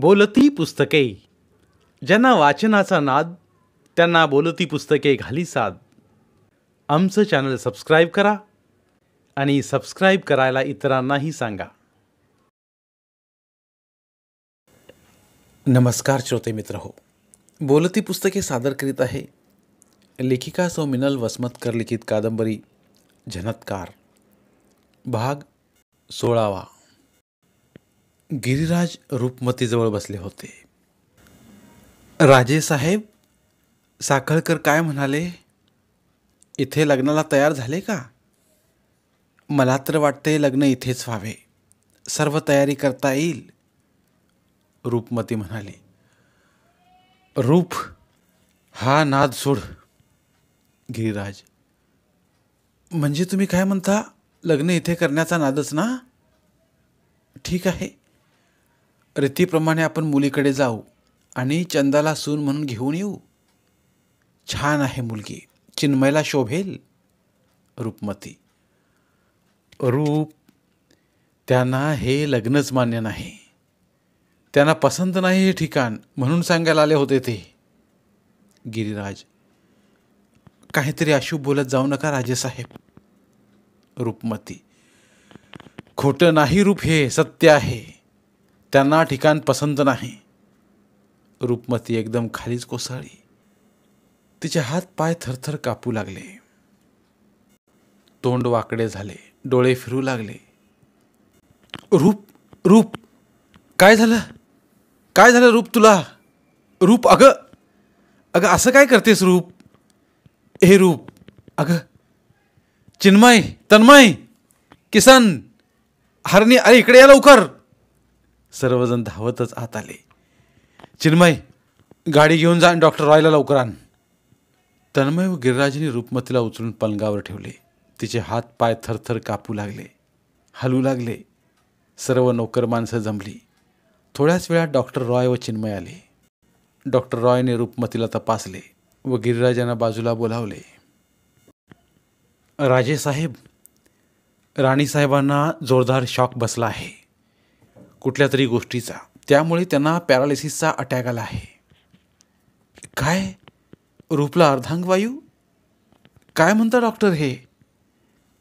बोलती पुस्तके ज्यांना वाचनाचा नाद त्यांना बोलती पुस्तके घाली साद आमचं चॅनल सबस्क्राईब करा आणि सबस्क्राईब करायला इतरांनाही सांगा नमस्कार श्रोते मित्र हो बोलती पुस्तके सादर करीत आहे लेखिका सौ मिनल वसमतकर लिखित कादंबरी झनत्कार भाग सोळावा गिरिराज रूपमतीजवळ बसले होते राजे साहेब साखळकर काय म्हणाले इथे लग्नाला तयार झाले का मला तर वाटते लग्न इथेच व्हावे सर्व तयारी करता येईल रूपमती म्हणाली रूप हा नाद सोड गिरिराज म्हणजे तुम्ही काय म्हणता लग्न इथे करण्याचा नादच ना ठीक आहे रीतीप्रमाणे आपण मुलीकडे जाऊ आणि चंदाला सून म्हणून घेऊन येऊ छान आहे मुलगी चिन्मयला शोभेल रूपमती रूप त्यांना हे लग्नच मान्य नाही त्यांना पसंत नाही हे ठिकाण म्हणून सांगायला आले होते ते गिरिराज काहीतरी अशुभ बोलत जाऊ नका राजेसाहेब रूपमती खोटं नाही रूप हे सत्य आहे त्यांना ठिकाण पसंत नाही रूपमती एकदम खालीच कोसळली तिचे हात पाय थरथर कापू लागले तोंड वाकडे झाले डोळे फिरू लागले रूप रूप काय झालं काय झालं रूप तुला रूप अगं अगं असं काय करतेस रूप हे रूप अगं चिन्मय तन्मय किसन हरणी अरे इकडे या लवकर सर्वजण धावतच आत आले चिन्मय गाडी घेऊन जा डॉक्टर रॉयला लवकर आण तन्मय व गिरिराजने रूपमतीला उचलून पलंगावर ठेवले तिचे हात पाय थरथर कापू लागले हलू लागले सर्व नोकर माणसं जमली थोड्याच वेळात डॉक्टर रॉय व चिन्मय आले डॉक्टर रॉयने रूपमतीला तपासले व गिरिराजांना बाजूला बोलावले राजेसाहेब राणीसाहेबांना जोरदार शॉक बसला आहे कुठल्या तरी गोष्टीचा त्यामुळे त्यांना पॅरालिसिसचा अटॅक आला आहे काय रूपला अर्धांगवायू काय म्हणता डॉक्टर हे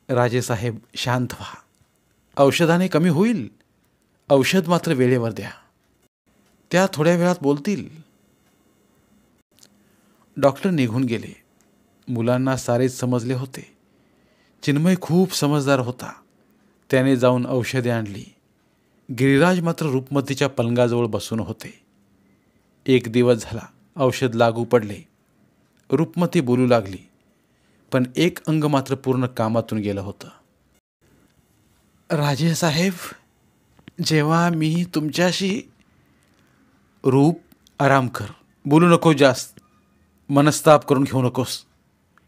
राजेसाहेब शांत व्हा औषधाने कमी होईल औषध मात्र वेळेवर द्या त्या थोड्या वेळात बोलतील डॉक्टर निघून गेले मुलांना सारेच समजले होते चिन्मय खूप समजदार होता त्याने जाऊन औषधे आणली गिरिराज मात्र रूपमतीच्या पलंगाजवळ बसून होते एक दिवस झाला औषध लागू पडले रूपमती बोलू लागली पण एक अंग मात्र पूर्ण कामातून गेलं होतं राजेसाहेब जेव्हा मी तुमच्याशी रूप आराम कर बोलू नको जास्त मनस्ताप करून घेऊ नकोस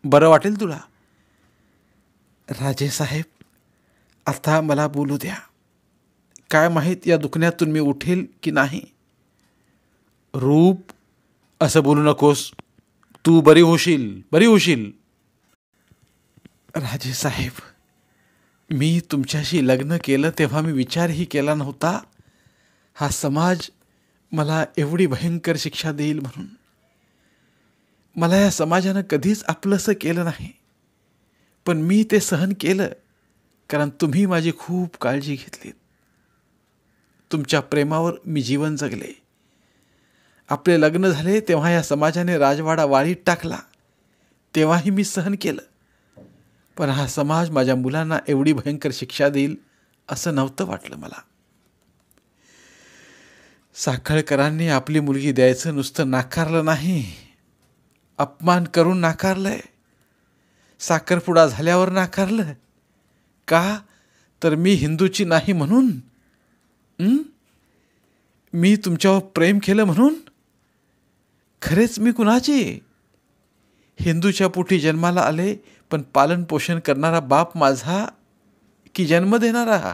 बरं वाटेल तुला राजेसाहेब आता मला बोलू द्या काय माहीत या दुखण्यातून मी उठेल की नाही रूप असं बोलू नकोस तू बरी होशील बरी होशील राजे साहेब मी तुमच्याशी लग्न केलं तेव्हा मी विचारही केला नव्हता हा समाज मला एवढी भयंकर शिक्षा देईल म्हणून मला या समाजानं कधीच आपलंसं केलं नाही पण मी ते सहन केलं कारण तुम्ही माझी खूप काळजी घेतलीत तुमच्या प्रेमावर मी जीवन जगले आपले लग्न झाले तेव्हा या समाजाने राजवाडा वाळीत टाकला तेव्हाही मी सहन केलं पण हा समाज माझ्या मुलांना एवढी भयंकर शिक्षा देईल असं नव्हतं वाटलं मला साखळकरांनी आपली मुलगी द्यायचं नुसतं नाकारलं नाही अपमान करून नाकारलंय साखरपुडा झाल्यावर नाकारलं का तर मी हिंदूची नाही म्हणून मी तुमच्यावर प्रेम केलं म्हणून खरेच मी कुणाची हिंदूच्या पोटी जन्माला आले पण पालनपोषण करणारा बाप माझा की जन्म देणारा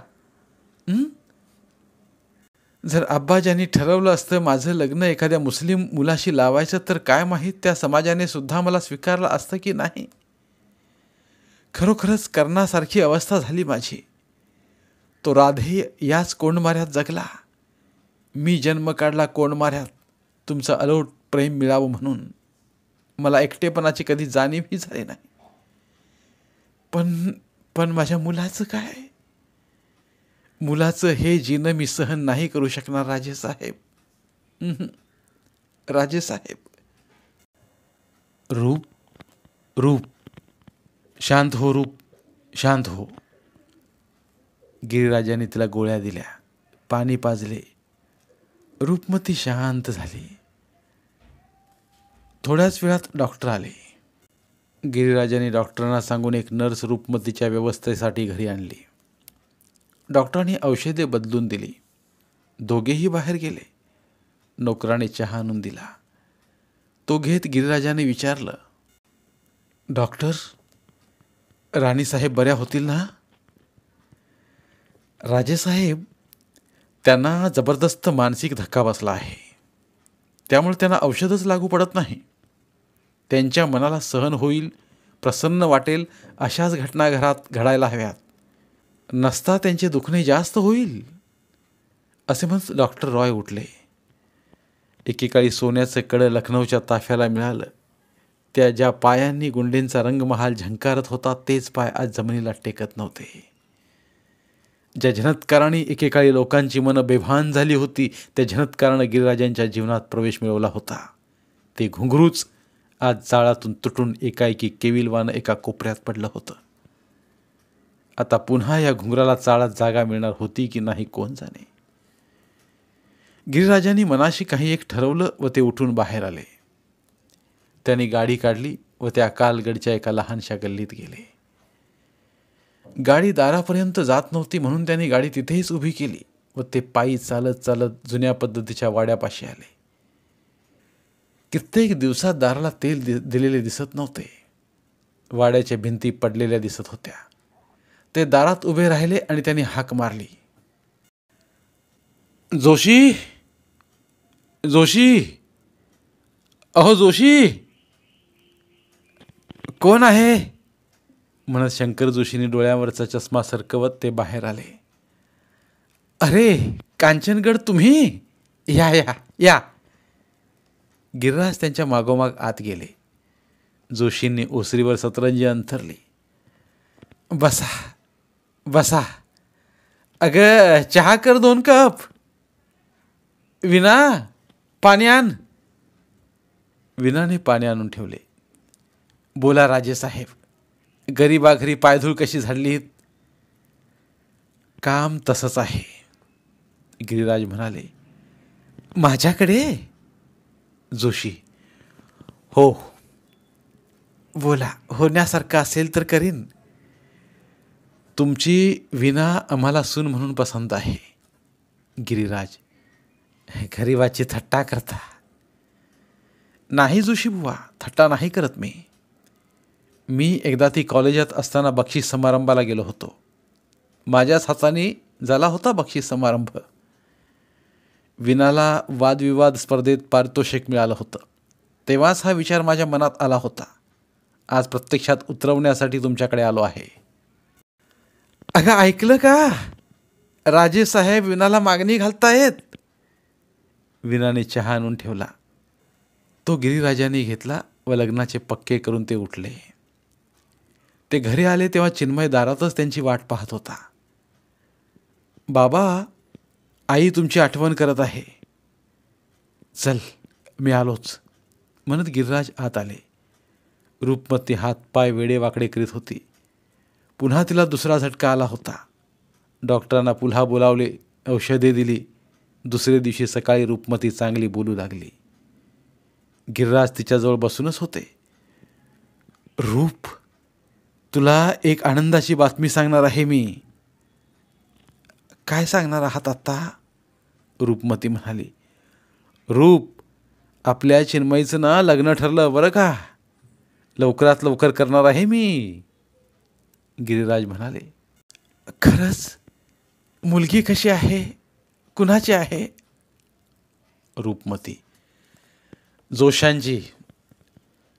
जर अब्बाजानी ठरवलं असतं माझं लग्न एखाद्या मुस्लिम मुलाशी लावायचं तर काय माहीत त्या समाजाने सुद्धा मला स्वीकारलं असतं की नाही खरोखरच करण्यासारखी अवस्था झाली माझी तो राधे याच कोंडमाऱ्यात जगला मी जन्म काढला कोंडमाऱ्यात तुमचं अलोट प्रेम मिळावं म्हणून मला एकटेपणाची कधी जाणीवही झाली नाही पण पण माझ्या मुलाचं काय मुलाचं हे जीन मी सहन नाही करू शकणार राजेसाहेब राजेसाहेब रूप रूप शांत हो रूप शांत हो गिरिराजाने तिला गोळ्या दिल्या पाणी पाजले रूपमती शांत झाली थोड्याच वेळात डॉक्टर आले गिरिराजाने डॉक्टरांना सांगून एक नर्स रूपमतीच्या व्यवस्थेसाठी घरी आणली डॉक्टरांनी औषधे बदलून दिली दोघेही बाहेर गेले नोकराने चहा आणून दिला तो घेत गिरिराजाने विचारलं डॉक्टर राणीसाहेब बऱ्या होतील ना राजेसाहेब त्यांना जबरदस्त मानसिक धक्का बसला आहे त्यामुळे त्यांना औषधच लागू पडत नाही त्यांच्या मनाला सहन होईल प्रसन्न वाटेल अशाच घटना घरात घडायला हव्यात नसता त्यांचे दुखणे जास्त होईल असे म्हणत डॉक्टर रॉय उठले एकेकाळी सोन्याचं कडं लखनौच्या ताफ्याला मिळालं त्या ज्या पायांनी गुंडेंचा रंगमहाल झंकारत होता तेच पाय आज जमिनीला टेकत नव्हते ज्या झनत्कारांनी एकेकाळी लोकांची मनं बेभान झाली होती त्या झनत्कारानं गिरिराजांच्या जीवनात प्रवेश मिळवला होता ते घुंगरूच आज जाळातून तुटून एकाएकी केविलवानं एका कोपऱ्यात पडलं होतं आता पुन्हा या घुंगराला चाळात जागा मिळणार होती की नाही कोण जाणे गिरिराजांनी मनाशी काही एक ठरवलं व ते उठून बाहेर आले त्यांनी गाडी काढली व त्या कालगडच्या एका लहानशा गल्लीत गेले गाडी दारापर्यंत जात नव्हती म्हणून त्यांनी गाडी तिथेच उभी केली व ते पायी चालत चालत जुन्या पद्धतीच्या वाड्यापाशी आले कित्येक दिवसात दाराला तेल दि दिलेले दिसत नव्हते वाड्याच्या भिंती पडलेल्या दिसत होत्या ते दारात उभे राहिले आणि त्यांनी हाक मारली जोशी जोशी अहो जोशी कोण आहे म्हणत शंकर जोशीने डोळ्यावरचा चष्मा सरकवत ते बाहेर आले अरे कांचनगड तुम्ही या या या गिरराज त्यांच्या मागोमाग आत गेले जोशींनी ओसरीवर सतरंजी अंथरली बसा बसा अगं चहा कर दोन कप विना पाणी आण विनाने पाणी आणून ठेवले बोला राजेसाहेब गरीबाघरी पायधूळ कशी झाडली काम तसंच आहे गिरीराज म्हणाले माझ्याकडे जोशी हो बोला होण्यासारखं असेल तर करीन तुमची विना आम्हाला सून म्हणून पसंत आहे गिरीराज गरीबाची थट्टा करता नाही जोशी बुवा थट्टा नाही करत मी मी एकदा ती कॉलेजात असताना बक्षीस समारंभाला गेलो होतो माझ्याच हाताने झाला होता बक्षीस समारंभ विनाला वादविवाद स्पर्धेत पारितोषिक मिळालं होतं तेव्हाच हा विचार माझ्या मनात आला होता आज प्रत्यक्षात उतरवण्यासाठी तुमच्याकडे आलो आहे अगं ऐकलं का राजे साहेब विनाला मागणी घालतायत विनाने चहा आणून ठेवला तो गिरीराजाने घेतला व लग्नाचे पक्के करून ते उठले ते घरी आले तेव्हा चिन्मय दारातच त्यांची वाट पाहत होता बाबा आई तुमची आठवण करत आहे चल मी आलोच म्हणत गिरराज आत आले रूपमती हातपाय वेडेवाकडे करीत होती पुन्हा तिला दुसरा झटका आला होता डॉक्टरांना पुन्हा बोलावले औषधे दिली दुसऱ्या दिवशी सकाळी रूपमती चांगली बोलू लागली गिरराज तिच्याजवळ बसूनच होते रूप तुला एक आनंदाची बातमी सांगणार आहे मी काय सांगणार आहात आत्ता रूपमती म्हणाली रूप आपल्या चिन्मयीचं ना लग्न ठरलं बरं का लवकरात लवकर करणार आहे मी गिरिराज म्हणाले खरंच मुलगी कशी आहे कुणाची आहे रूपमती जोशांची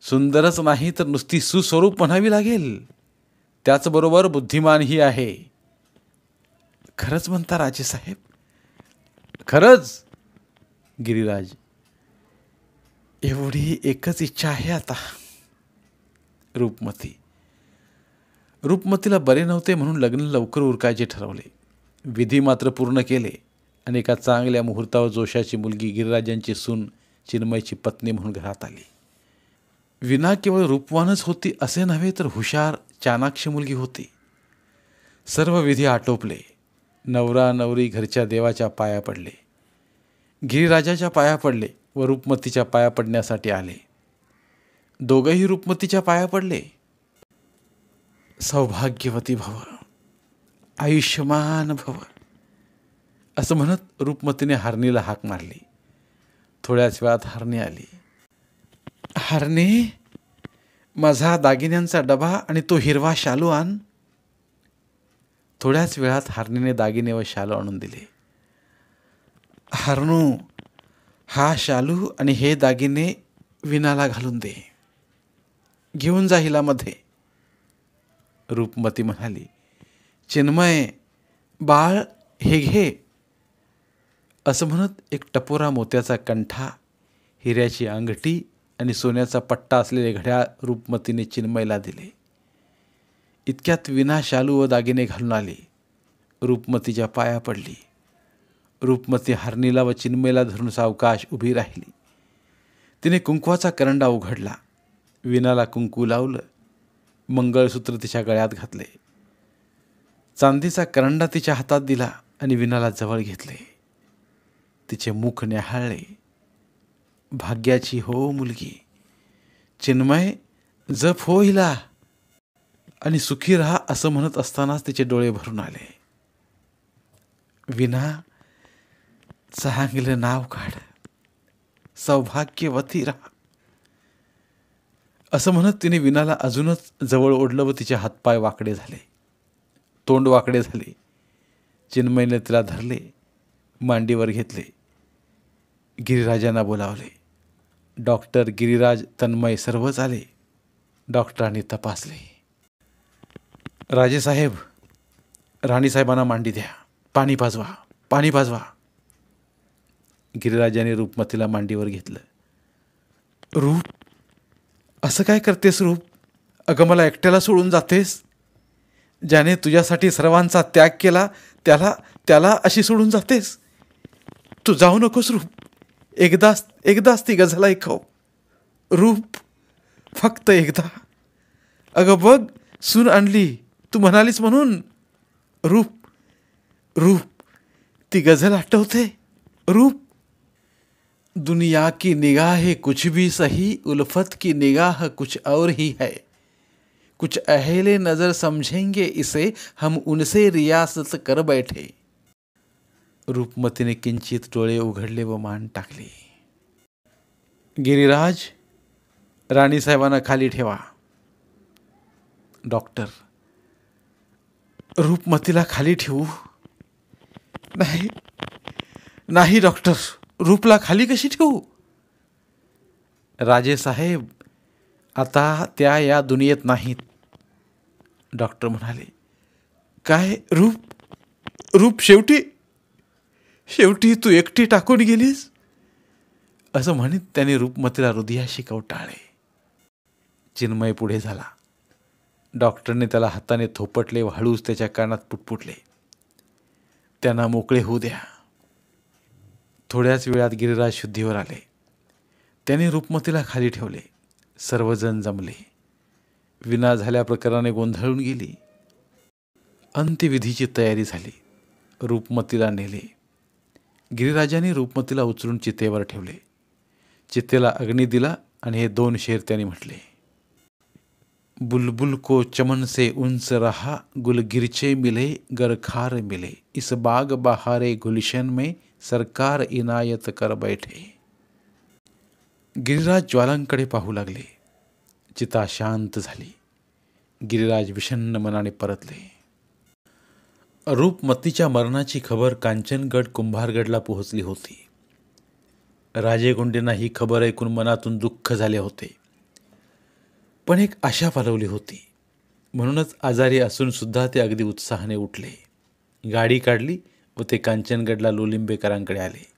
सुंदरच नाही तर नुसती सुस्वरूप म्हणावी लागेल त्याचबरोबर बुद्धिमानही आहे खरंच म्हणता राजेसाहेब खरंच गिरीराज एवढी एकच इच्छा आहे आता रूपमती रूपमतीला बरे नव्हते म्हणून लग्न लवकर उरकायचे ठरवले विधी मात्र पूर्ण केले आणि एका चांगल्या मुहूर्तावर जोशाची मुलगी गिरिराजांची सून चिन्मयची पत्नी म्हणून घरात आली विना केवळ रूपवानच होती असे नव्हे तर हुशार चाणाक्ष मुलगी होती सर्व विधी आटोपले नवरा नवरी घरच्या देवाच्या पाया पडले गिरीराजाच्या पाया पडले व रूपमतीच्या पाया पडण्यासाठी आले दोघंही रूपमतीच्या पाया पडले सौभाग्यवती भव आयुष्यमान भव असं म्हणत रूपमतीने हारणीला हाक मारली थोड्याच वेळात हरणी आली हरणी माझा दागिन्यांचा डबा आणि तो हिरवा शालू आण थोड्याच वेळात हरणीने दागिने व शालू आणून दिले हरणू हा शालू आणि हे दागिने विनाला घालून दे घेऊन जा मध्ये रूपमती म्हणाली चिन्मय बाळ हे घे असं म्हणत एक टपोरा मोत्याचा कंठा हिऱ्याची अंगठी आणि सोन्याचा पट्टा असलेले घड्याळ रूपमतीने चिन्मयला दिले इतक्यात विना शालू व दागिने घालून आली रूपमतीच्या पाया पडली रूपमती हरणीला व चिन्मयला धरून सावकाश उभी राहिली तिने कुंकवाचा करंडा उघडला विनाला कुंकू लावलं मंगळसूत्र तिच्या गळ्यात घातले चांदीचा करंडा तिच्या हातात दिला आणि विनाला जवळ घेतले तिचे मुख न्याहाळले भाग्याची हो मुलगी चिन्मय जप हो आणि सुखी राहा असं म्हणत असतानाच तिचे डोळे भरून आले विना चांगलं नाव काढ सौभाग्यवती राहा असं म्हणत तिने विनाला अजूनच जवळ ओढलं व तिचे हातपाय वाकडे झाले तोंड वाकडे झाले चिन्मयने तिला धरले मांडीवर घेतले गिरिराजांना बोलावले डॉक्टर गिरीराज तन्मय सर्वच आले डॉक्टरांनी तपासले राजेसाहेब राणीसाहेबांना मांडी द्या पाणी पाजवा पाणी पाजवा गिरिराजाने रूपमतीला मांडीवर घेतलं रूप असं काय करतेस रूप अगं मला एकट्याला सोडून जातेस ज्याने तुझ्यासाठी सर्वांचा त्याग केला त्याला त्याला अशी सोडून जातेस तू जाऊ नकोस रूप एकदाच एकदाच ती गझल ऐकव रूप फक्त एकदा अगं बघ सून आणली तू म्हणालीस म्हणून रूप रूप ती गझल आठवते रूप दुनिया की निगाह कुछ भी सही उल्फत की निगाह कुछ और ही है कुछ अहले नज़र समझेंगे इसे हम उनसे रियासत कर बैठे रूपमतीने किंचित डोळे उघडले व मान टाकले गिरीराज राणीसाहेबांना खाली ठेवा डॉक्टर रूपमतीला खाली ठेवू नाही नाही डॉक्टर रूपला खाली कशी ठेवू साहेब, आता त्या या दुनियेत नाहीत डॉक्टर म्हणाले काय रूप रूप शेवटी शेवटी तू एकटी टाकून गेलीस असं म्हणत त्याने रूपमतीला हृदयाशी कवटाळे चिन्मय पुढे झाला डॉक्टरने त्याला हाताने थोपटले व हळूच त्याच्या कानात पुटपुटले त्यांना मोकळे होऊ द्या थोड्याच वेळात गिरिराज शुद्धीवर आले त्याने रूपमतीला खाली ठेवले सर्वजण जमले विना झाल्या प्रकाराने गोंधळून गेली अंत्यविधीची तयारी झाली रूपमतीला नेले गिरिराजाने रूपमतीला उचलून चितेवर ठेवले चितेला अग्नी दिला आणि हे दोन शेर त्यांनी म्हटले बुलबुल को चमन से उंच रहा गुलगिरचे मिले गरखार मिले इस बाग बहारे गुलशन में सरकार इनायत कर बैठे गिरिराज ज्वालांकडे पाहू लागले चिता शांत झाली गिरिराज विषण्ण मनाने परतले रूपमतीच्या मरणाची खबर कांचनगड कुंभारगडला पोहोचली होती राजेगुंडेंना ही खबर ऐकून मनातून दुःख झाले होते पण एक आशा फालवली होती म्हणूनच आजारी असूनसुद्धा ते अगदी उत्साहाने उठले गाडी काढली व ते कांचनगडला लोलिंबेकरांकडे आले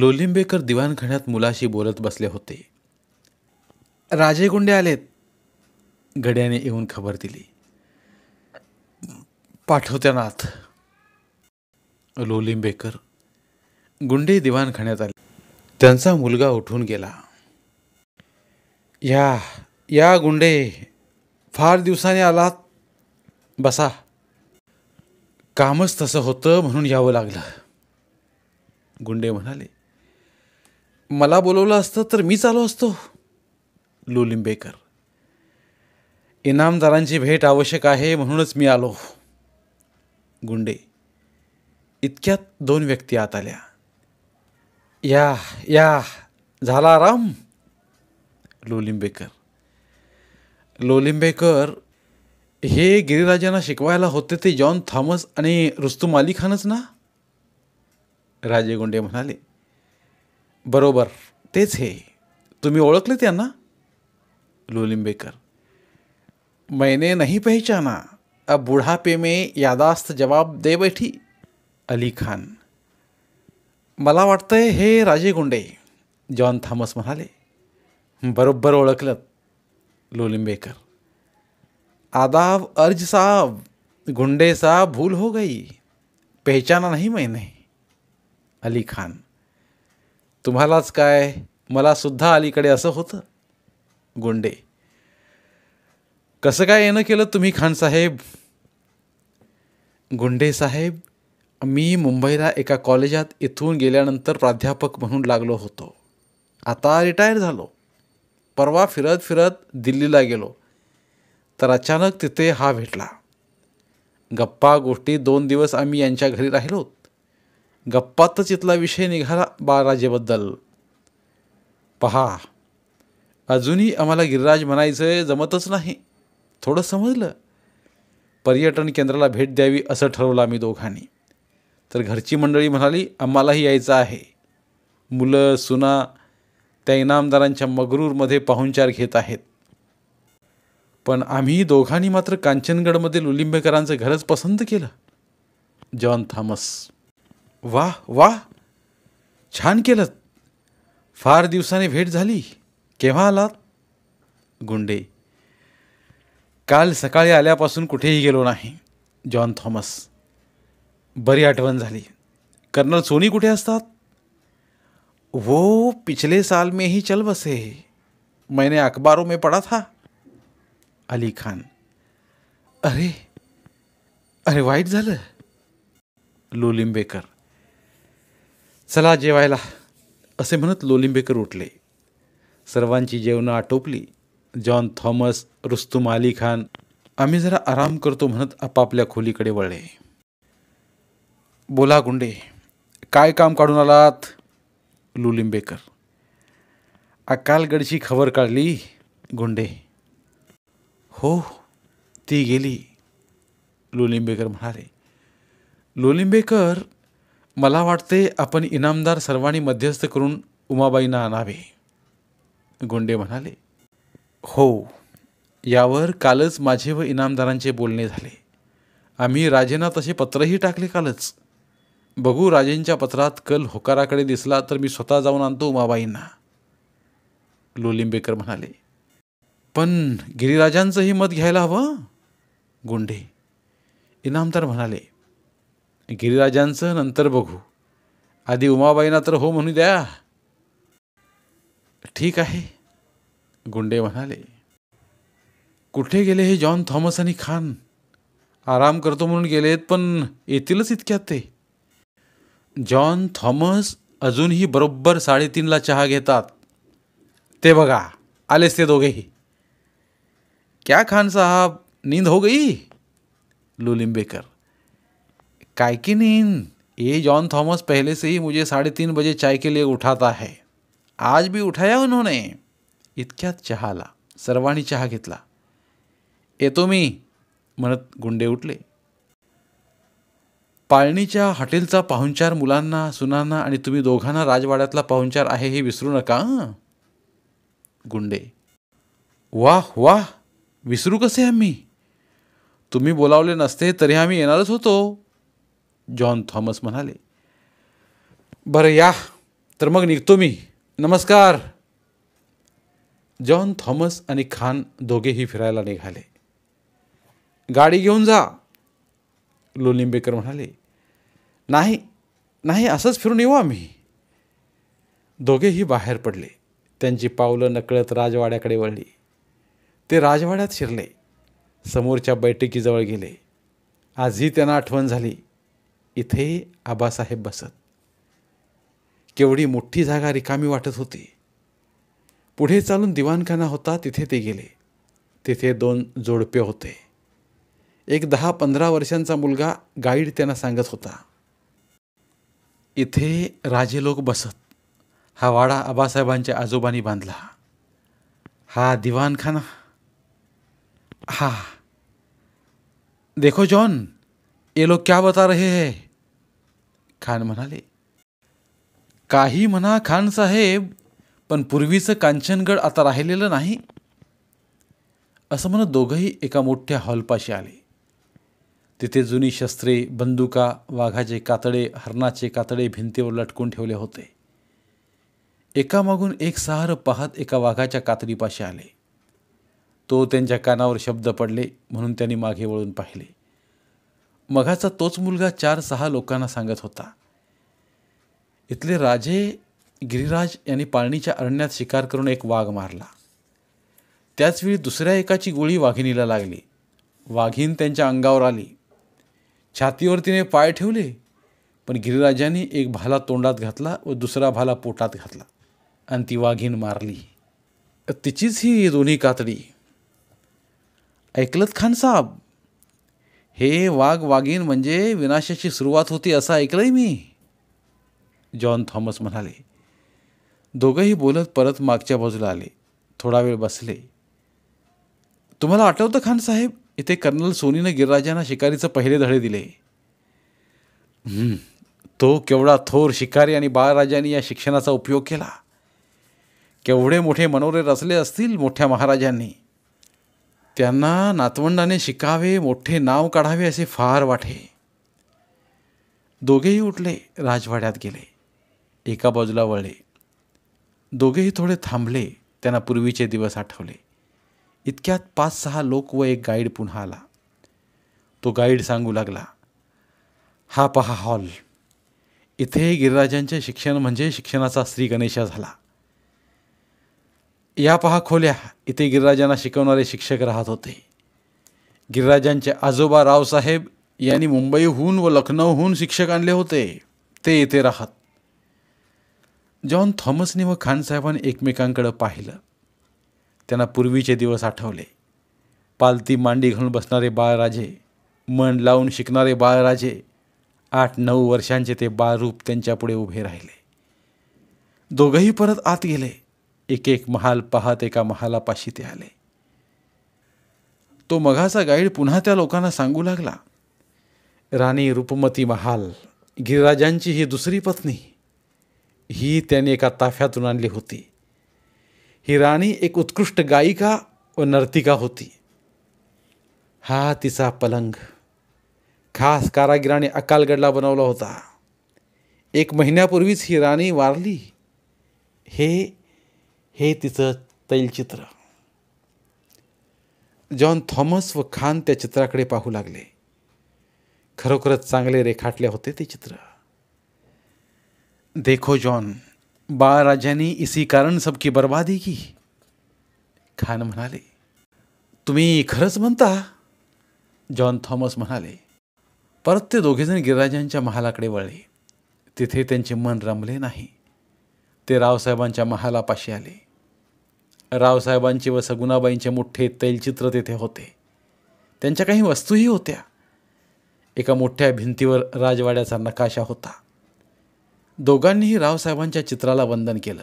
लोलिंबेकर दिवाणखाण्यात मुलाशी बोलत बसले होते राजेगुंडे आलेत गड्याने येऊन खबर दिली पाठवत्या नाथ लोलिंबेकर गुंडे खाण्यात आले त्यांचा मुलगा उठून गेला या या गुंडे फार दिवसाने आलात बसा कामच तसं होतं म्हणून यावं लागलं गुंडे म्हणाले मला बोलवलं असतं तर मीच आलो असतो लोलिंबेकर इनामदारांची भेट आवश्यक आहे म्हणूनच मी आलो गुंडे इतक्यात दोन व्यक्ती आत आल्या या या झाला आराम लोलिंबेकर लोलिंबेकर हे गिरिराजांना शिकवायला होते ते जॉन थॉमस आणि रुस्तुम अली खानच ना राजे गुंडे म्हणाले बरोबर तेच हे तुम्ही ओळखले त्यांना लोलिंबेकर मैने नाही ना अब बुढ़ापे में यादास्त जवाब दे बैठी अली खान मला वाटतंय हे राजे गुंडे जॉन थॉमस म्हणाले बरोबर ओळखलं लोलिंबेकर आदाब अर्ज साहब गुंडे साहब भूल हो गई पहचाना नाही मैंने अली खान तुम्हालाच काय मला सुद्धा अलीकडे असं होतं गुंडे कसं काय येणं केलं तुम्ही खानसाहेब गुंडे साहेब मी मुंबईला एका कॉलेजात इथून गेल्यानंतर प्राध्यापक म्हणून लागलो होतो आता रिटायर झालो परवा फिरत फिरत दिल्लीला गेलो तर अचानक तिथे हा भेटला गप्पा गोष्टी दोन दिवस आम्ही यांच्या घरी राहिलोत गप्पातच इथला विषय निघाला बाळराजेबद्दल पहा अजूनही आम्हाला गिरिराज म्हणायचं जमतच नाही थोडं समजलं पर्यटन केंद्राला भेट द्यावी असं ठरवलं आम्ही दोघांनी तर घरची मंडळी म्हणाली आम्हालाही यायचं आहे मुलं सुना त्या इनामदारांच्या मगरूरमध्ये पाहुणचार घेत आहेत पण आम्ही दोघांनी मात्र कांचनगडमधील उलिंबेकरांचं घरच पसंत केलं जॉन थॉमस वाह वाह छान केलं फार दिवसाने भेट झाली केव्हा आलात गुंडे काल सकाळी आल्यापासून कुठेही गेलो नाही जॉन थॉमस बरी आठवण झाली कर्नल सोनी कुठे असतात वो पिछले साल में ही चल बसे मैंने अखबारों में पढ़ा था अली खान अरे अरे वाईट झालं लोलिंबेकर चला जेवायला असे म्हणत लोलिंबेकर उठले सर्वांची जेवणं आटोपली जॉन थॉमस रुस्तुम अली खान आम्ही जरा आराम करतो म्हणत आपापल्या खोलीकडे वळले बोला गुंडे काय काम काढून आलात लुलिंबेकर अकालगडची खबर काढली गुंडे हो, हो ती गेली लोलिंबेकर म्हणाले लोलिंबेकर मला वाटते आपण इनामदार सर्वांनी मध्यस्थ करून उमाबाईंना आणावे गुंडे म्हणाले हो यावर कालच माझे व इनामदारांचे बोलणे झाले आम्ही राजेंना तसे पत्रही टाकले कालच बघू राजेंच्या पत्रात कल होकाराकडे दिसला तर मी स्वतः जाऊन आणतो उमाबाईंना लोलिंबेकर म्हणाले पण गिरीराजांचंही मत घ्यायला हवं गुंडे इनामदार म्हणाले गिरीराजांचं नंतर बघू आधी उमाबाईंना तर हो म्हणू द्या ठीक आहे गुंडे म्हणाले कुठे गेले हे जॉन थॉमस आणि खान आराम करतो म्हणून गेलेत पण येतीलच इतक्यात ते जॉन थॉमस अजूनही बरोबर साडेतीनला चहा घेतात ते बघा आलेच ते दोघेही क्या खान साहब नींद हो गई लुलिंबेकर काय की नींद ये जॉन थॉमस पहले से ही मुझे साढ़े तीन बजे चाय के लिए उठाता है आज भी उठाया उन्होंने इतक्यात चहा आला सर्वांनी चहा घेतला येतो मी म्हणत गुंडे उठले पाळणीच्या हॉटेलचा पाहुणचार मुलांना सुनांना आणि तुम्ही दोघांना राजवाड्यातला पाहुणचार आहे हे विसरू नका गुंडे वाह वाह विसरू कसे आम्ही तुम्ही बोलावले नसते तरी आम्ही येणारच होतो जॉन थॉमस म्हणाले बरं या तर मग निघतो मी नमस्कार जॉन थॉमस आणि खान दोघेही फिरायला निघाले गाडी घेऊन जा लोलिंबेकर म्हणाले नाही नाही असंच फिरून येऊ आम्ही दोघेही बाहेर पडले त्यांची पावलं नकळत राजवाड्याकडे वळली ते राजवाड्यात शिरले समोरच्या बैठकीजवळ गेले आजही त्यांना आठवण झाली इथे आबासाहेब बसत केवढी मोठी जागा रिकामी वाटत होती पुढे चालून दिवाणखाना होता तिथे ते गेले तिथे दोन जोडपे होते एक दहा पंधरा वर्षांचा मुलगा गाईड त्यांना सांगत होता इथे राजे लोक बसत हा वाडा आबासाहेबांच्या आजोबांनी बांधला हा दिवाणखाना हा देखो जॉन ये लोग क्या बता रहे है खान म्हणाले काही म्हणा खान साहेब पण पूर्वीचं कांचनगड आता राहिलेलं नाही असं म्हणत दोघंही एका मोठ्या हॉलपाशी आले तिथे जुनी शस्त्रे बंदुका वाघाचे कातडे हरणाचे कातडे भिंतीवर लटकून ठेवले होते एकामागून एक सहार पाहत एका वाघाच्या कातडीपाशी आले तो त्यांच्या कानावर शब्द पडले म्हणून त्यांनी मागे वळून पाहिले मघाचा तोच मुलगा चार सहा लोकांना सांगत होता इथले राजे गिरीराज यांनी पाळणीच्या अरण्यात शिकार करून एक वाघ मारला त्याचवेळी दुसऱ्या एकाची गोळी वाघिणीला लागली वाघीण त्यांच्या अंगावर आली छातीवर तिने पाय ठेवले पण गिरिराजांनी एक भाला तोंडात घातला व दुसरा भाला पोटात घातला आणि ती वाघीण मारली तिचीच ही दोन्ही कातडी ऐकलत खान साहेब हे वाघ वाघीण म्हणजे विनाशाची सुरुवात होती असं ऐकलंय मी जॉन थॉमस म्हणाले दोघंही बोलत परत मागच्या बाजूला आले थोडा वेळ बसले तुम्हाला आठवतं खान साहेब इथे कर्नल सोनीनं गिरराजांना शिकारीचं पहिले धडे दिले तो केवढा थोर शिकारी आणि बाळराजांनी या शिक्षणाचा उपयोग केला केवढे मोठे मनोरे रचले असतील मोठ्या महाराजांनी त्यांना नातवंडाने शिकावे मोठे नाव काढावे असे फार वाटे दोघेही उठले राजवाड्यात गेले एका बाजूला वळले दोघेही थोडे थांबले त्यांना पूर्वीचे दिवस आठवले इतक्यात पाच सहा लोक व एक गाईड पुन्हा आला तो गाईड सांगू लागला हा पहा हॉल इथे गिरिराजांचे शिक्षण म्हणजे शिक्षणाचा श्री गणेश झाला या पहा खोल्या इथे गिरिराजांना शिकवणारे शिक्षक राहत होते गिरिराजांचे आजोबा रावसाहेब यांनी मुंबईहून व लखनौहून शिक्षक आणले होते ते इथे राहत जॉन थॉमसने व खानसाहेबांनी एकमेकांकडं पाहिलं त्यांना पूर्वीचे दिवस आठवले पालती मांडी घालून बसणारे बाळराजे मन लावून शिकणारे बाळराजे आठ नऊ वर्षांचे ते बाळरूप त्यांच्यापुढे उभे राहिले दोघंही परत आत गेले एक एक महाल पाहत एका महालापाशी ते आले तो मघाचा गाईड पुन्हा त्या लोकांना सांगू लागला राणी रूपमती महाल गिरिराजांची ही दुसरी पत्नी ही त्याने एका ताफ्यातून आणली होती ही राणी एक उत्कृष्ट गायिका व नर्तिका होती हा तिचा पलंग खास कारागिराने अकालगडला बनवला होता एक महिन्यापूर्वीच ही राणी वारली हे हे तिचं तैलचित्र जॉन थॉमस व खान त्या चित्राकडे पाहू लागले खरोखरच चांगले रेखाटले होते ते चित्र देखो जॉन बाळ राजांनी इसी कारण सबकी बर्बादी की खान म्हणाले तुम्ही खरंच म्हणता जॉन थॉमस म्हणाले परत ते दोघेजण गिरिराजांच्या महालाकडे वळले तिथे त्यांचे मन रमले नाही ते रावसाहेबांच्या महालापाशी आले रावसाहेबांचे व सगुणाबाईंचे मोठे तैलचित्र तेथे होते त्यांच्या काही वस्तूही होत्या एका मोठ्या भिंतीवर राजवाड्याचा नकाशा होता दोघांनीही रावसाहेबांच्या चित्राला वंदन केलं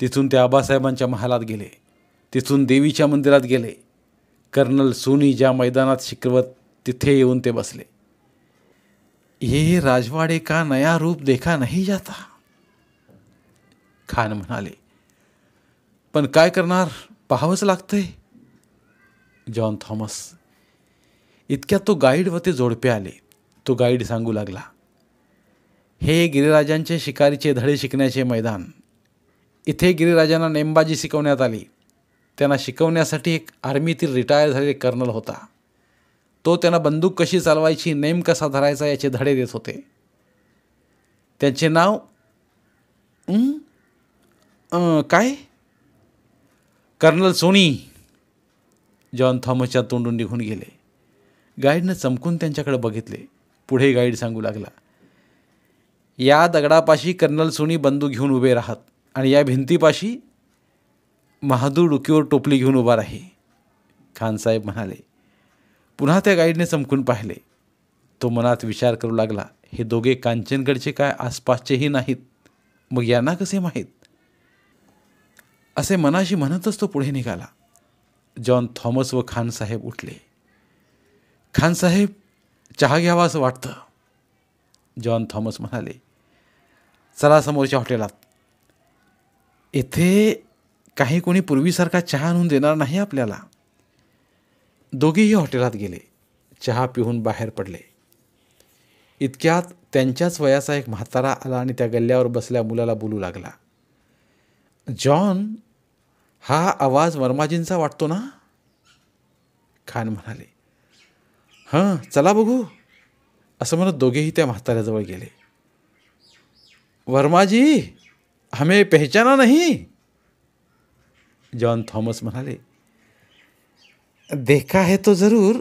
तिथून ते आबासाहेबांच्या महालात गेले तिथून देवीच्या मंदिरात गेले कर्नल सोनी ज्या मैदानात शिकवत तिथे येऊन ते बसले हे राजवाडे का नया रूप देखा नाही जाता खान म्हणाले पण काय करणार पाहावंच लागतंय जॉन थॉमस इतक्यात तो गाईड व ते जोडपे आले तो गाईड सांगू लागला हे गिरीराजांचे शिकारीचे धडे शिकण्याचे मैदान इथे गिरीराजांना नेमबाजी शिकवण्यात आली त्यांना शिकवण्यासाठी एक आर्मीतील रिटायर झालेले कर्नल होता तो त्यांना बंदूक कशी चालवायची नेम कसा धरायचा याचे धडे देत होते त्यांचे नाव काय कर्नल सोनी जॉन थॉमसच्या तोंडून निघून गेले गाईडनं चमकून त्यांच्याकडे बघितले पुढे गाईड सांगू लागला या दगडापाशी कर्नल सोनी बंदूक घेऊन उभे राहत आणि या भिंतीपाशी महादूर डुकीवर टोपली घेऊन उभा राही खानसाहेब म्हणाले पुन्हा त्या गाईडने चमकून पाहिले तो मनात विचार करू लागला हे दोघे कांचनगडचे काय आसपासचेही नाहीत मग यांना कसे माहीत असे मनाशी म्हणतच तो पुढे निघाला जॉन थॉमस व खानसाहेब उठले खानसाहेब चहा घ्यावा असं वाटतं जॉन थॉमस म्हणाले चला समोरच्या हॉटेलात येथे काही कोणी पूर्वीसारखा चहा आणून देणार नाही आपल्याला दोघेही हॉटेलात गेले चहा पिऊन बाहेर पडले इतक्यात त्यांच्याच वयाचा एक म्हातारा आला आणि त्या गल्ल्यावर बसल्या मुलाला बोलू लागला जॉन हा आवाज वर्माजींचा वाटतो ना खान म्हणाले हां चला बघू असं म्हणत दोघेही त्या म्हाताऱ्याजवळ गेले वर्मा जी हमें पहचाना नहीं जॉन थॉमस म्हणाले देखा है तो जरूर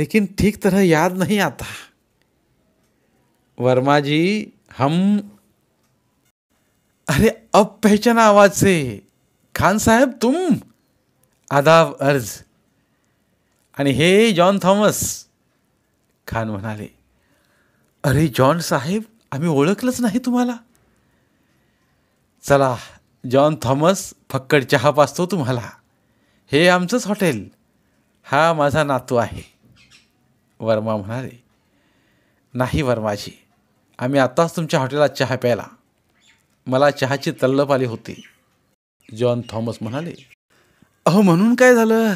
लेकिन ठीक तरह याद नहीं आता वर्मा जी हम अरे अब पहचाना आवाज से खान साहेब तुम आदाब अर्ज आणि हे जॉन थॉमस खान म्हणाले अरे जॉन साहेब आम्ही ओळखलंच नाही तुम्हाला चला जॉन थॉमस फक्कड चहा पाचतो तुम्हाला हे आमचंच हॉटेल हा माझा नातू आहे वर्मा म्हणाले नाही वर्माजी आम्ही आत्ताच तुमच्या हॉटेलात चहा प्यायला मला चहाची तल्लप आली होती जॉन थॉमस म्हणाले अहो म्हणून काय झालं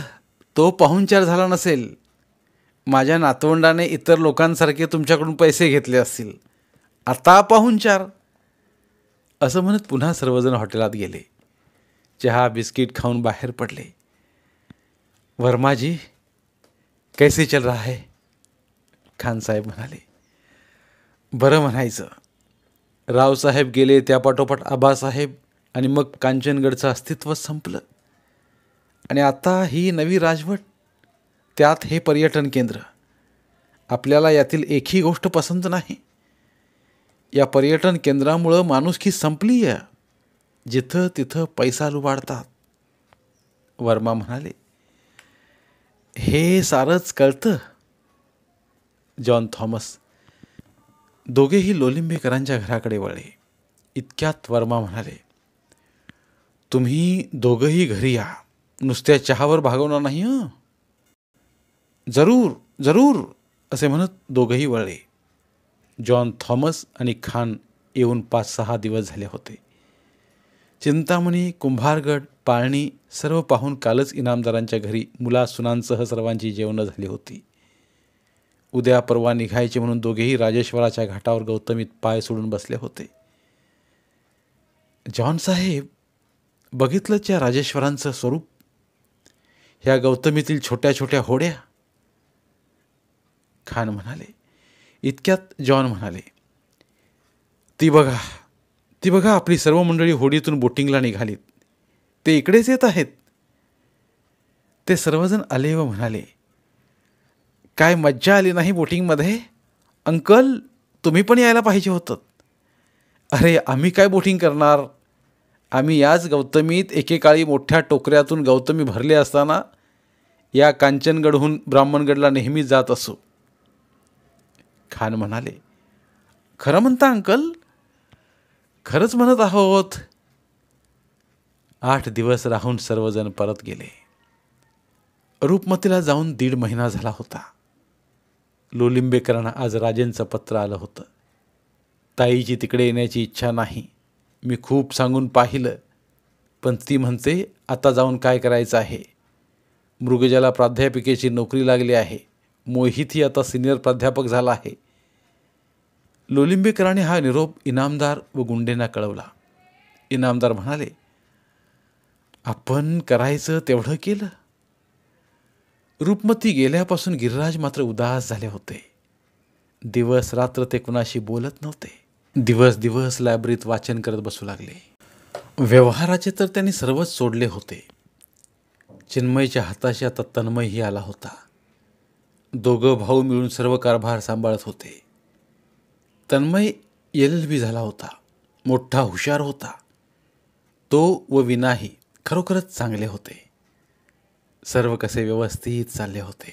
तो चार झाला नसेल माझ्या नातवंडाने इतर लोकांसारखे तुमच्याकडून पैसे घेतले असतील आता पाहून चार असं म्हणत पुन्हा सर्वजण हॉटेलात गेले चहा बिस्किट खाऊन बाहेर पडले वर्माजी कैसे चल रहा है खानसाहेब म्हणाले बरं म्हणायचं रावसाहेब गेले त्यापाठोपाठ आबासाहेब आणि मग कांचनगडचं अस्तित्व संपलं आणि आता ही नवी राजवट त्यात हे पर्यटन केंद्र आपल्याला यातील एकही गोष्ट पसंत नाही या पर्यटन केंद्रामुळं की संपली आहे जिथं तिथं पैसा लुबाडतात वर्मा म्हणाले हे सारच कळतं जॉन थॉमस दोघेही लोलिंबेकरांच्या घराकडे वळले इतक्यात वर्मा म्हणाले तुम्ही दोघंही घरी या नुसत्या चहावर भागवणार नाही जरूर जरूर असे म्हणत दोघंही वळले जॉन थॉमस आणि खान येऊन पाच सहा दिवस झाले होते चिंतामणी कुंभारगड पाळणी सर्व पाहून कालच इनामदारांच्या घरी मुला सुनांसह सर्वांची जेवणं झाली होती उद्या परवा निघायचे म्हणून दोघेही राजेश्वराच्या घाटावर गौतमीत पाय सोडून बसले होते जॉन साहेब या राजेश्वरांचं स्वरूप ह्या गौतमीतील छोट्या छोट्या होड्या खान म्हणाले इतक्यात जॉन म्हणाले ती बघा ती बघा आपली सर्व मंडळी होडीतून बोटिंगला निघालीत ते इकडेच येत आहेत ते सर्वजण आले व म्हणाले काय मज्जा आली नाही बोटिंगमध्ये अंकल तुम्ही पण यायला पाहिजे होतं अरे आम्ही काय बोटिंग करणार आम्ही याच गौतमीत एकेकाळी मोठ्या टोकऱ्यातून गौतमी भरले असताना या कांचनगडहून ब्राह्मणगडला नेहमी जात असू खान म्हणाले खरं म्हणता अंकल खरंच म्हणत आहोत आठ दिवस राहून सर्वजण परत गेले रूपमतीला जाऊन दीड महिना झाला होता लोलिंबेकरांना आज राजेंचं पत्र आलं होतं ताईची तिकडे येण्याची इच्छा नाही मी खूप सांगून पाहिलं पण ती म्हणते आता जाऊन काय करायचं आहे मृगजाला प्राध्यापिकेची नोकरी लागली आहे मोहितही आता सिनियर प्राध्यापक झाला आहे लोलिंबेकरांनी हा निरोप इनामदार व गुंडेंना कळवला इनामदार म्हणाले आपण करायचं तेवढं केलं रूपमती गेल्यापासून गिरिराज मात्र उदास झाले होते दिवस रात्र ते कुणाशी बोलत नव्हते दिवस दिवस लायब्ररीत वाचन करत बसू लागले व्यवहाराचे तर त्यांनी सर्वच सोडले होते चिन्मयच्या हाताशी आता तन्मयही आला होता दोघं भाऊ मिळून सर्व कारभार सांभाळत होते तन्मय एल बी झाला होता मोठा हुशार होता तो व विनाही खरोखरच चांगले होते सर्व कसे व्यवस्थित चालले होते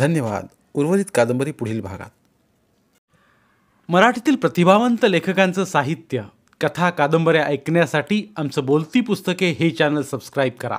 धन्यवाद उर्वरित कादंबरी पुढील भागात मराठीतील प्रतिभावंत लेखकांचं साहित्य कथा कादंबऱ्या ऐकण्यासाठी आमचं बोलती पुस्तके हे चॅनल सबस्क्राईब करा